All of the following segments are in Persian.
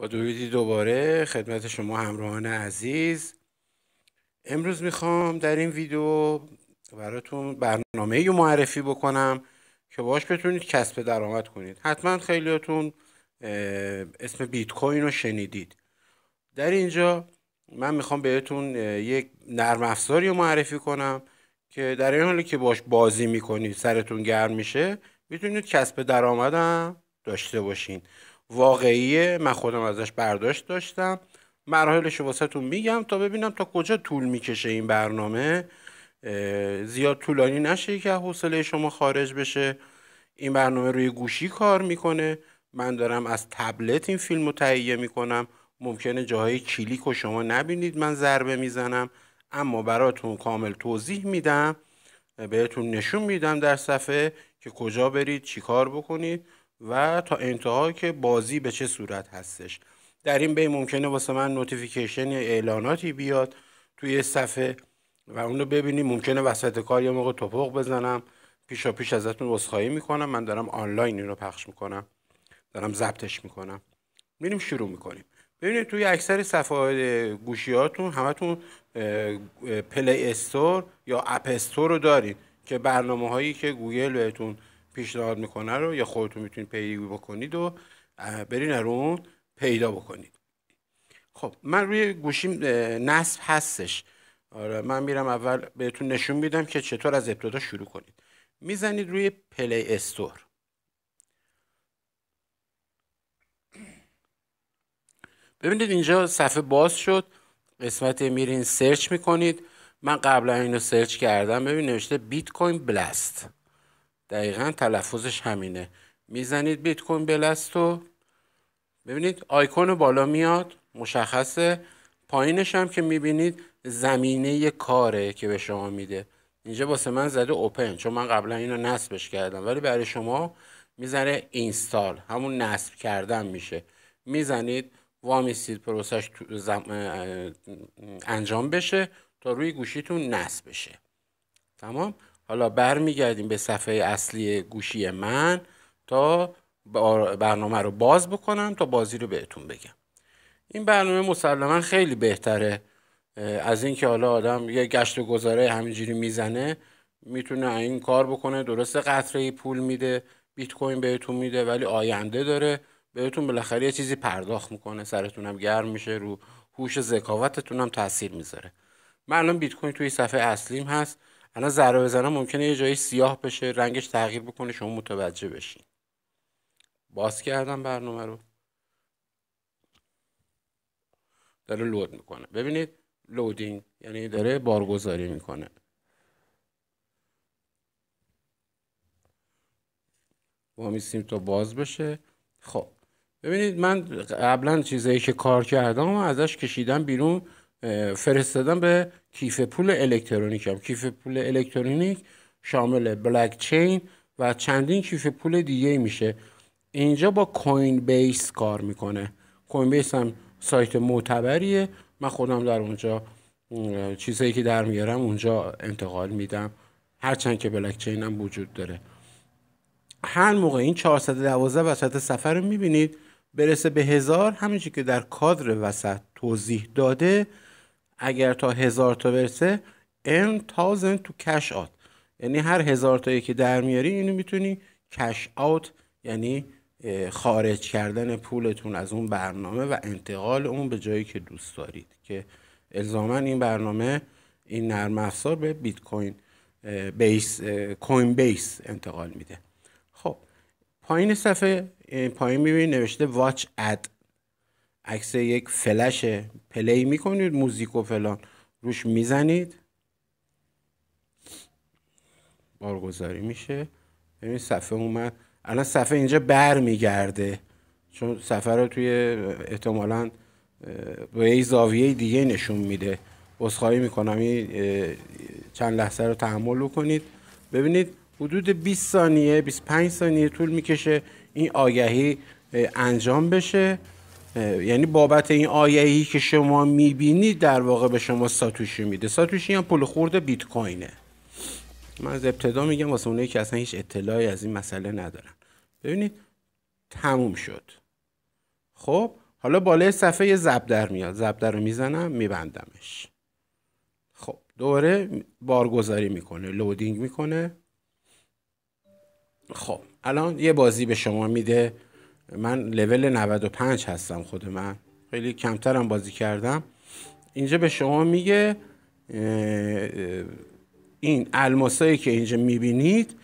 با درودی دوباره خدمت شما همراهان عزیز امروز میخوام در این ویدیو براتون برنامه یو معرفی بکنم که باش بتونید کسب درآمد کنید حتما خیلیاتون اسم بیت کوین رو شنیدید در اینجا من میخوام بهتون یک نرم افزاری رو معرفی کنم که در این حالی که باش بازی میکنید سرتون گرم میشه میتونید کسب درآمدم داشته باشین واقعیه من خودم ازش برداشت داشتم مراحلش واسهتون میگم تا ببینم تا کجا طول میکشه این برنامه زیاد طولانی نشه که حوصله شما خارج بشه این برنامه روی گوشی کار میکنه من دارم از تبلت این فیلم رو تهیه میکنم ممکنه جاهای کلیک و شما نبینید من ضربه میزنم اما براتون کامل توضیح میدم بهتون نشون میدم در صفحه که کجا برید چیکار بکنید و تا انتها که بازی به چه صورت هستش در این بین ممکنه واسه من نوتیفیکیشن یا اعلاناتی بیاد توی صفحه و اون رو ببینیم ممکنه وسط کار یا موقع توپق بزنم پیشا پیش ازتون عذرخواهی میکنم من دارم آنلاین این رو پخش میکنم دارم ضبطش میکنم میریم شروع میکنیم ببینید توی اکثر صفحات گوشیاتون هاتون همتون پلی استور یا اپ استور رو دارید که برنامه هایی که گوگل بهتون پیشنهاد میکنه رو یا خودتون میتونید پیگیری بکنید و برین رو اون پیدا بکنید خب من روی گوشی نصب هستش آره من میرم اول بهتون نشون میدم که چطور از ابتدا شروع کنید میزنید روی پلی استور ببینید اینجا صفحه باز شد قسمت میرین سرچ میکنید من قبلا اینو سرچ کردم ببین نوشته بیت کوین بلست دقیقا تلفظش همینه میزنید بیت کوین بلست و ببینید آیکون بالا میاد مشخصه پایینش هم که میبینید زمینه کاره که به شما میده اینجا واسه من زده اوپن چون من قبلا اینو نصبش کردم ولی برای شما میزنه اینستال همون نصب کردن میشه میزنید وامیستید پروسش انجام بشه تا روی گوشیتون نصب بشه تمام حالا برمیگردیم به صفحه اصلی گوشی من تا برنامه رو باز بکنم تا بازی رو بهتون بگم این برنامه مسلما خیلی بهتره از اینکه حالا آدم یه گشت و گذاره همینجوری میزنه میتونه این کار بکنه درسته قطره پول میده بیت کوین بهتون میده ولی آینده داره بهتون بالاخره یه چیزی پرداخت میکنه سرتونم گرم میشه رو هوش ذکاوتتون هم تاثیر میذاره من الان بیت کوین توی صفحه اصلیم هست الان ذره بزنم ممکنه یه جایی سیاه بشه رنگش تغییر بکنه شما متوجه بشین باز کردم برنامه رو داره لود میکنه ببینید لودینگ یعنی داره بارگذاری میکنه سیم تا باز بشه خب ببینید من قبلا چیزایی که کار کردم ازش کشیدم بیرون فرستادم به کیف پول الکترونیکم کیف پول الکترونیک شامل بلک چین و چندین کیف پول دیگه میشه اینجا با کوین بیس کار میکنه کوین بیس هم سایت معتبریه من خودم در اونجا چیزایی که در میارم اونجا انتقال میدم هرچند که بلک چین هم وجود داره هر موقع این 412 وسط سفر رو میبینید برسه به هزار همینجور که در کادر وسط توضیح داده اگر تا هزار تا برسه ان تازن تو کش آت یعنی هر هزار تایی که در میاری اینو میتونی کش آت یعنی خارج کردن پولتون از اون برنامه و انتقال اون به جایی که دوست دارید که الزاما این برنامه این نرم افزار به بیت کوین بیس کوین بیس انتقال میده خب پایین صفحه پایین میبینید نوشته واچ اد عکس یک فلش پلی میکنید موزیک و فلان روش میزنید بارگذاری میشه ببین صفحه اومد الان صفحه اینجا بر میگرده چون صفحه رو توی احتمالا به یه زاویه دیگه نشون میده بسخواهی میکنم این چند لحظه رو تحمل کنید ببینید حدود 20 ثانیه 25 ثانیه طول میکشه این آگهی انجام بشه یعنی بابت این آیه ای که شما میبینید در واقع به شما ساتوشی میده ساتوشی هم پول خورد بیت کوینه من از ابتدا میگم واسه اونایی که اصلا هیچ اطلاعی از این مسئله ندارن ببینید تموم شد خب حالا بالای صفحه یه زب در میاد زب در رو میزنم میبندمش خب دوره بارگذاری میکنه لودینگ میکنه خب الان یه بازی به شما میده من لول 95 هستم خود من خیلی کمترم بازی کردم اینجا به شما میگه این الماسایی که اینجا میبینید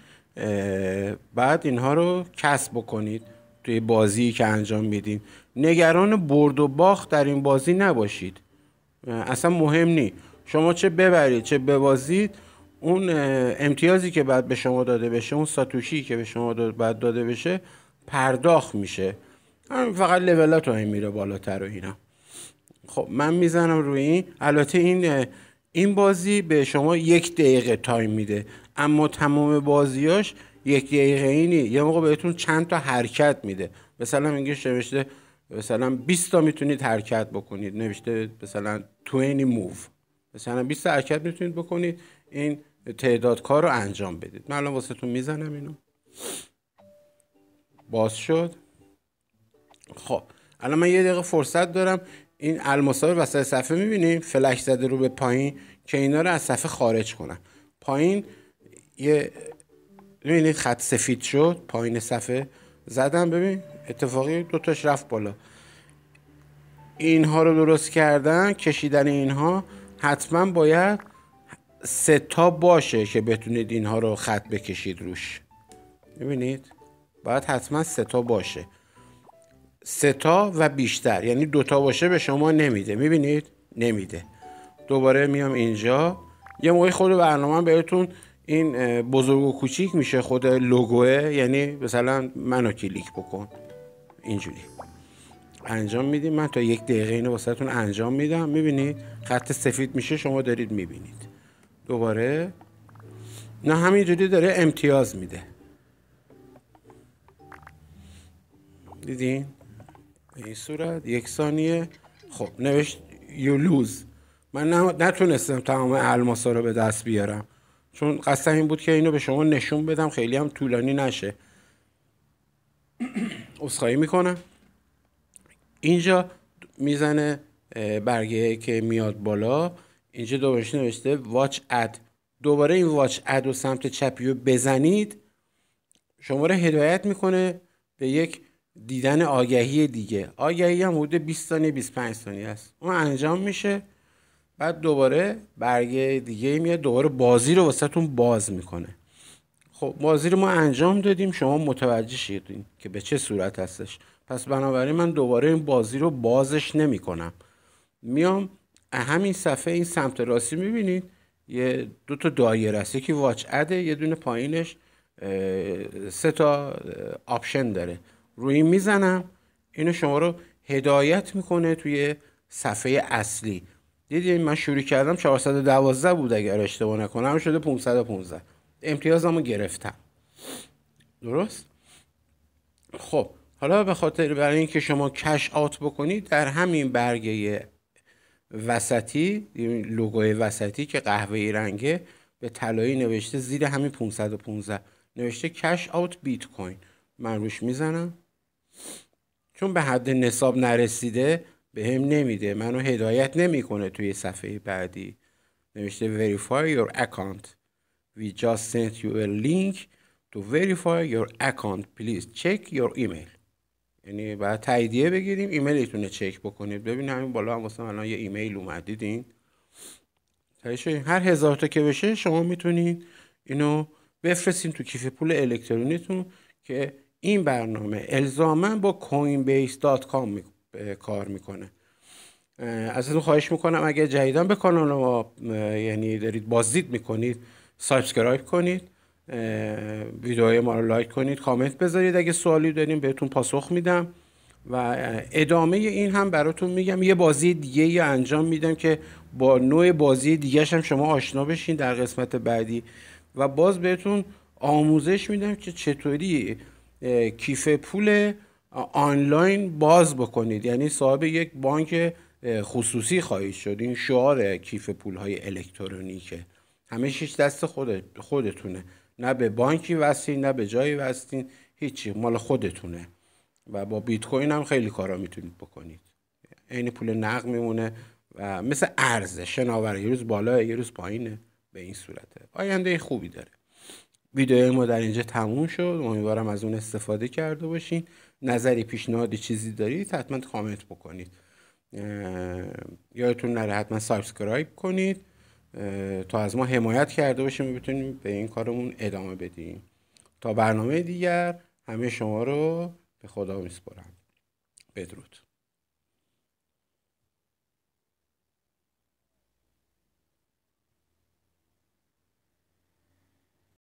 بعد اینها رو کسب بکنید توی بازی که انجام میدین نگران برد و باخت در این بازی نباشید اصلا مهم نی شما چه ببرید چه ببازید اون امتیازی که بعد به شما داده بشه اون ساتوشی که به شما بعد داده بشه پرداخت میشه فقط لولات این میره بالاتر و اینا خب من میزنم روی این البته این این بازی به شما یک دقیقه تایم میده اما تمام بازیاش یک دقیقه اینی یه موقع بهتون چند تا حرکت میده مثلا میگه نوشته مثلا 20 تا میتونید حرکت بکنید نوشته مثلا 20 موو مثلا 20 تا حرکت میتونید بکنید این تعداد کار رو انجام بدید من الان واسه تون میزنم اینو باز شد خب الان من یه دقیقه فرصت دارم این الماسا رو وسط صفحه میبینیم فلش زده رو به پایین که اینا رو از صفحه خارج کنم پایین یه میبینید خط سفید شد پایین صفحه زدم ببین اتفاقی دوتاش رفت بالا اینها رو درست کردن کشیدن اینها حتما باید ستا باشه که بتونید اینها رو خط بکشید روش میبینید باید حتما سه تا باشه سه تا و بیشتر یعنی دوتا باشه به شما نمیده میبینید نمیده دوباره میام اینجا یه موقع خود برنامه بهتون این بزرگ و کوچیک میشه خود لوگوه یعنی مثلا منو کلیک بکن اینجوری انجام میدیم من تا یک دقیقه اینو واسهتون انجام میدم میبینید خط سفید میشه شما دارید میبینید دوباره نه همینجوری داره امتیاز میده دیدین به این صورت یک ثانیه خب نوشت لوز من نتونستم تمام الماسا رو به دست بیارم چون قصد این بود که اینو به شما نشون بدم خیلی هم طولانی نشه اصخایی میکنم اینجا میزنه برگه که میاد بالا اینجا دوباره نوشته واچ اد دوباره این واچ اد و سمت چپیو بزنید شما رو هدایت میکنه به یک دیدن آگهی دیگه آگهی هم حدود 20 ثانیه 25 ثانیه است اون انجام میشه بعد دوباره برگه دیگه میاد دوباره بازی رو تون باز میکنه خب بازی رو ما انجام دادیم شما متوجه شدین که به چه صورت هستش پس بنابراین من دوباره این بازی رو بازش نمی میام همین صفحه این سمت راستی میبینید یه دو تا دایره است یکی واچ اده یه دونه پایینش سه تا آپشن داره روی میزنم اینو شما رو هدایت میکنه توی صفحه اصلی دیدی من شروع کردم 412 بود اگر اشتباه نکنم شده 515 امتیازمو گرفتم درست خب حالا به خاطر برای اینکه شما کش آت بکنید در همین برگه وسطی لوگوی وسطی که قهوه‌ای رنگه به طلایی نوشته زیر همین 515 نوشته کش آوت بیت کوین من روش میزنم چون به حد نصاب نرسیده به هم نمیده منو هدایت نمیکنه توی صفحه بعدی نوشته verify your account we just sent you a link to verify your account please check your email یعنی بعد تاییدیه بگیریم ایمیلتون رو چک بکنید ببین همین بالا هم واسه الان یه ایمیل اومد دیدین هر هزار تا که بشه شما میتونید اینو بفرستین تو کیف پول الکترونیتون که این برنامه الزاما با کوین بیس دات کار میکنه از ازتون خواهش میکنم اگه جدیدان به کانال ما یعنی دارید بازدید میکنید سابسکرایب کنید ویدیوهای ما رو لایک کنید کامنت بذارید اگه سوالی داریم بهتون پاسخ میدم و ادامه این هم براتون میگم یه بازی دیگه یه انجام میدم که با نوع بازی دیگه هم شما آشنا بشین در قسمت بعدی و باز بهتون آموزش میدم که چطوری کیف پول آنلاین باز بکنید یعنی صاحب یک بانک خصوصی خواهید شد این شعار کیف پول های الکترونیکه همه شیش دست خودتونه نه به بانکی وستین نه به جایی وستین هیچی مال خودتونه و با بیت کوین هم خیلی کارا میتونید بکنید عین پول نقد میمونه و مثل ارزه شناور یه روز بالا یه روز پایینه به این صورته آینده خوبی داره ویدیو ما در اینجا تموم شد امیدوارم از اون استفاده کرده باشین نظری پیشنهاد چیزی دارید حتما کامنت بکنید یادتون نره حتما سابسکرایب کنید تا از ما حمایت کرده باشیم بتونیم به این کارمون ادامه بدیم تا برنامه دیگر همه شما رو به خدا میسپارم بدرود